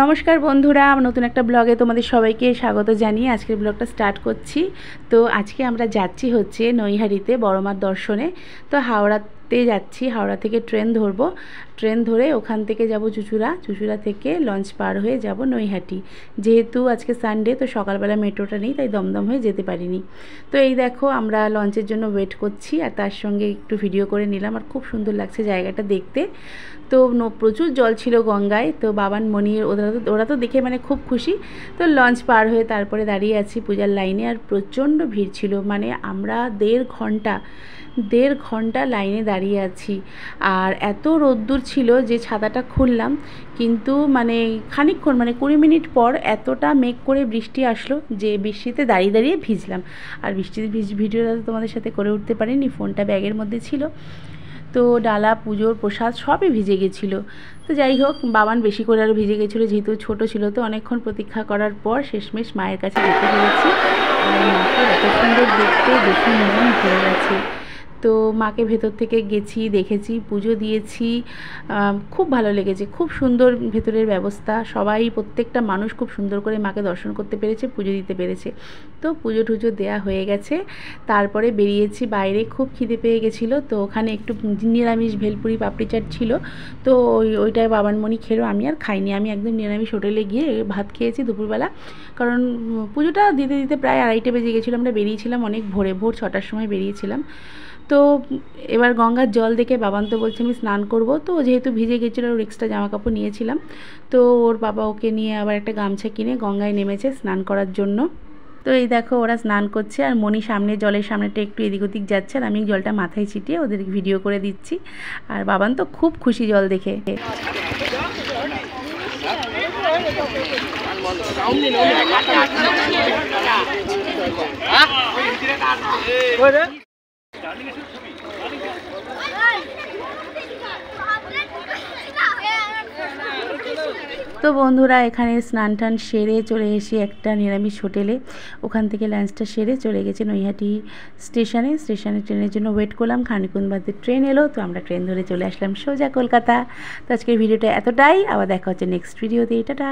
নমস্কার বন্ধুরা নতুন একটা ব্লগে তোমাদের সবাইকে স্বাগত জানিয়ে আজকের ব্লগটা স্টার্ট করছি তো আজকে আমরা যাচ্ছি হচ্ছে নৈহারিতে বড়মার দর্শনে তো হাওড়া হাঁটতেই যাচ্ছি হাওড়া থেকে ট্রেন ধরবো ট্রেন ধরে ওখান থেকে যাব চুচুড়া চুচুড়া থেকে লঞ্চ পার হয়ে যাব নৈহাটি যেহেতু আজকে সানডে তো সকালবেলা মেট্রোটা নেই তাই দমদম হয়ে যেতে পারিনি তো এই দেখো আমরা লঞ্চের জন্য ওয়েট করছি আর তার সঙ্গে একটু ভিডিও করে নিলাম আর খুব সুন্দর লাগছে জায়গাটা দেখতে তো প্রচুর জল ছিল গঙ্গায় তো বাবান মনি ওরা তো ওরা তো দেখে মানে খুব খুশি তো লঞ্চ পার হয়ে তারপরে দাঁড়িয়ে আছি পূজার লাইনে আর প্রচণ্ড ভিড় ছিল মানে আমরা দেড় ঘন্টা দেড় ঘন্টা লাইনে দাঁড়িয়ে আছি আর এত রোদ্দুর ছিল যে ছাতাটা খুললাম কিন্তু মানে খানিকক্ষণ মানে কুড়ি মিনিট পর এতটা মেঘ করে বৃষ্টি আসলো যে বৃষ্টিতে দাঁড়িয়ে দাঁড়িয়ে ভিজলাম আর বৃষ্টিতে ভিজ ভিডিওটা তো তোমাদের সাথে করে উঠতে পারিনি ফোনটা ব্যাগের মধ্যে ছিল তো ডালা পুজোর প্রসাদ সবই ভিজে গেছিলো তো যাই হোক বাবান বেশি করে আরও ভিজে গেছিলো যেহেতু ছোটো ছিল তো অনেকক্ষণ প্রতীক্ষা করার পর শেষমেশ মায়ের কাছে যেতে পেরেছি আর মাকে এত সুন্দর দেখতে দেখে মন ভরে গেছে তো মাকে ভেতর থেকে গেছি দেখেছি পুজো দিয়েছি খুব ভালো লেগেছে খুব সুন্দর ভেতরের ব্যবস্থা সবাই প্রত্যেকটা মানুষ খুব সুন্দর করে মাকে দর্শন করতে পেরেছে পুজো দিতে পেরেছে তো পুজো টুজো দেয়া হয়ে গেছে তারপরে বেরিয়েছি বাইরে খুব খিদে পেয়ে গেছিলো তো ওখানে একটু নিরামিষ ভেলপুরি পাপড়ি চাট ছিল তো ওই ওইটায় বাবানমণি খেলো আমি আর খাইনি আমি একদম নিরামিষ হোটেলে গিয়ে ভাত খেয়েছি দুপুরবেলা কারণ পুজোটা দিতে দিতে প্রায় আড়াইটে বেজে গেছিলো আমরা বেরিয়েছিলাম অনেক ভোরে ভোর ছটার সময় বেরিয়েছিলাম তো এবার গঙ্গার জল দেখে বাবান তো বলছে আমি স্নান করব তো যেহেতু ভিজে গেছিলো ওর এক্সট্রা জামাকাপড় নিয়েছিলাম তো ওর বাবা ওকে নিয়ে আবার একটা গামছা কিনে গঙ্গায় নেমেছে স্নান করার জন্য তো এই দেখো ওরা স্নান করছে আর মনি সামনে জলের সামনেটা একটু এদিক ওদিক যাচ্ছে আর আমি জলটা মাথায় ছিটিয়ে ওদের ভিডিও করে দিচ্ছি আর বাবান তো খুব খুশি জল দেখে তো বন্ধুরা এখানে স্নান টান সেরে চলে এসে একটা নিরামিষ হোটেলে ওখান থেকে লাঞ্চটা সেরে চলে গেছে নৈহাটি স্টেশনে স্টেশনে ট্রেনের জন্য ওয়েট করলাম খানিকুন ট্রেন এলো তো আমরা ট্রেন ধরে চলে আসলাম সোজা কলকাতা তো আজকের ভিডিওটা এতটাই আবার দেখা হচ্ছে নেক্সট ভিডিওতে এটা